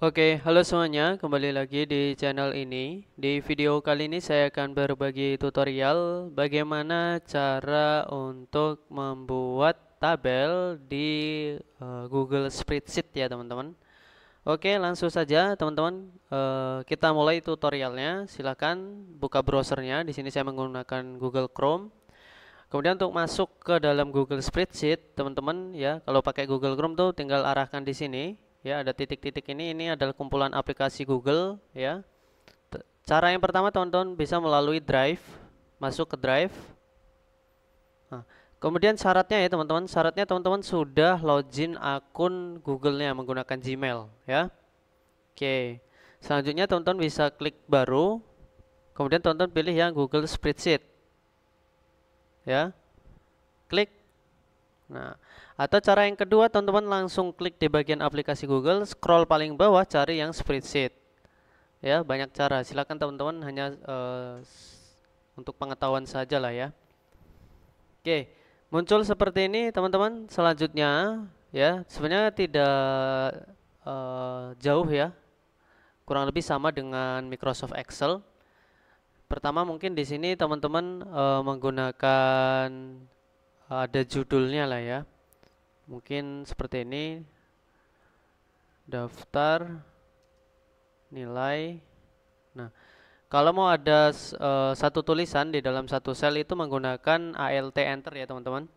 Oke, halo semuanya, kembali lagi di channel ini. Di video kali ini saya akan berbagi tutorial bagaimana cara untuk membuat tabel di uh, Google Spreadsheet ya, teman-teman. Oke, langsung saja teman-teman uh, kita mulai tutorialnya. Silahkan buka browsernya. Di sini saya menggunakan Google Chrome. Kemudian untuk masuk ke dalam Google Spreadsheet, teman-teman ya, kalau pakai Google Chrome tuh tinggal arahkan di sini ya ada titik-titik ini ini adalah kumpulan aplikasi Google ya cara yang pertama tonton bisa melalui Drive masuk ke Drive nah, kemudian syaratnya ya teman-teman syaratnya teman-teman sudah login akun Google-nya menggunakan Gmail ya oke selanjutnya tonton bisa klik baru kemudian tonton pilih yang Google Spreadsheet ya klik nah atau cara yang kedua, teman-teman langsung klik di bagian aplikasi Google, scroll paling bawah, cari yang spreadsheet. Ya, banyak cara. Silakan teman-teman hanya uh, untuk pengetahuan saja lah ya. Oke, muncul seperti ini teman-teman. Selanjutnya, ya sebenarnya tidak uh, jauh ya, kurang lebih sama dengan Microsoft Excel. Pertama mungkin di sini teman-teman uh, menggunakan ada judulnya lah ya mungkin seperti ini daftar nilai nah kalau mau ada uh, satu tulisan di dalam satu sel itu menggunakan ALT enter ya teman-teman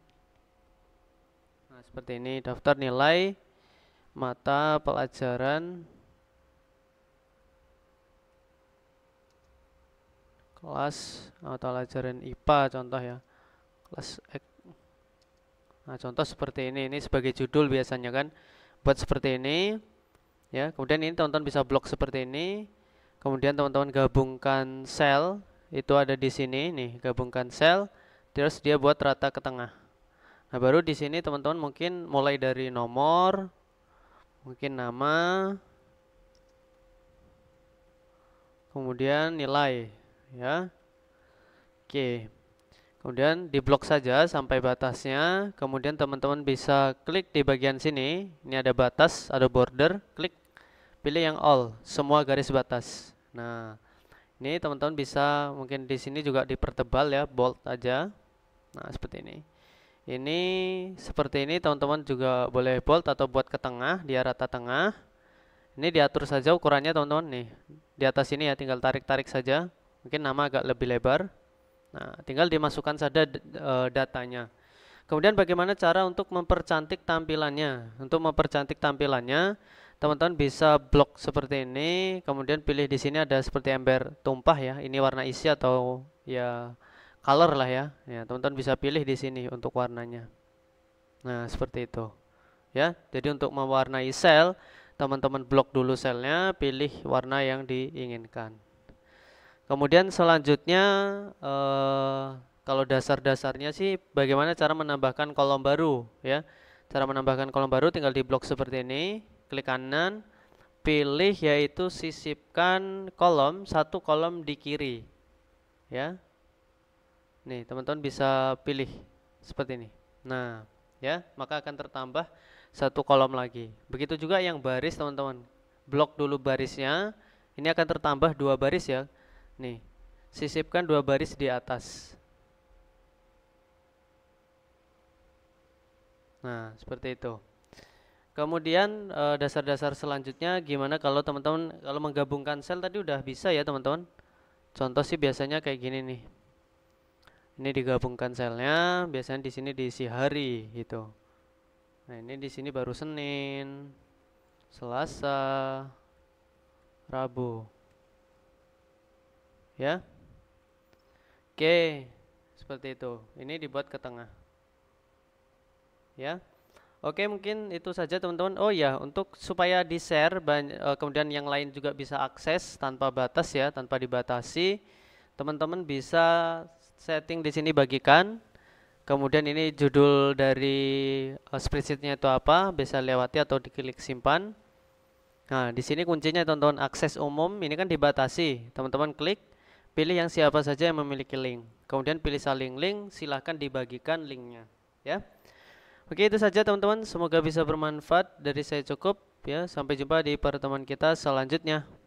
nah seperti ini daftar nilai mata pelajaran kelas atau pelajaran IPA contoh ya kelas Nah, contoh seperti ini, ini sebagai judul biasanya kan. Buat seperti ini, ya. Kemudian ini teman-teman bisa blok seperti ini. Kemudian teman-teman gabungkan sel, itu ada di sini nih, gabungkan sel, terus dia buat rata ke tengah. Nah, baru di sini teman-teman mungkin mulai dari nomor, mungkin nama, kemudian nilai, ya. Oke. Okay. Kemudian diblok saja sampai batasnya. Kemudian teman-teman bisa klik di bagian sini. Ini ada batas, ada border. Klik, pilih yang all, semua garis batas. Nah, ini teman-teman bisa mungkin di sini juga dipertebal ya, bold aja. Nah, seperti ini. Ini seperti ini teman-teman juga boleh bold atau buat ke tengah, dia rata tengah. Ini diatur saja ukurannya teman-teman nih. Di atas ini ya tinggal tarik-tarik saja. Mungkin nama agak lebih lebar. Nah, tinggal dimasukkan saja e, datanya. Kemudian bagaimana cara untuk mempercantik tampilannya? Untuk mempercantik tampilannya, teman-teman bisa blok seperti ini, kemudian pilih di sini ada seperti ember tumpah ya. Ini warna isi atau ya color lah ya. Ya, teman-teman bisa pilih di sini untuk warnanya. Nah, seperti itu. Ya, jadi untuk mewarnai sel, teman-teman blok dulu selnya, pilih warna yang diinginkan. Kemudian selanjutnya eh, kalau dasar-dasarnya sih bagaimana cara menambahkan kolom baru ya. Cara menambahkan kolom baru tinggal di blok seperti ini, klik kanan, pilih yaitu sisipkan kolom satu kolom di kiri. Ya. Nih, teman-teman bisa pilih seperti ini. Nah, ya, maka akan tertambah satu kolom lagi. Begitu juga yang baris, teman-teman. Blok dulu barisnya. Ini akan tertambah dua baris ya Nih, sisipkan dua baris di atas. Nah, seperti itu. Kemudian eh, dasar-dasar selanjutnya gimana kalau teman-teman kalau menggabungkan sel tadi udah bisa ya teman-teman. Contoh sih biasanya kayak gini nih. Ini digabungkan selnya, biasanya di sini diisi hari gitu. Nah, ini di sini baru Senin, Selasa, Rabu ya oke seperti itu ini dibuat ke tengah ya Oke mungkin itu saja teman-teman. Oh ya untuk supaya di share e, kemudian yang lain juga bisa akses tanpa batas ya tanpa dibatasi teman-teman bisa setting di sini bagikan. Kemudian ini judul dari uh, spreadsheetnya itu apa bisa lewati atau diklik simpan. Nah di sini kuncinya teman-teman akses umum ini kan dibatasi teman-teman klik Pilih yang siapa saja yang memiliki link. Kemudian pilih saling link, silahkan dibagikan linknya. Ya. Oke itu saja teman-teman, semoga bisa bermanfaat. Dari saya cukup ya. Sampai jumpa di pertemuan kita selanjutnya.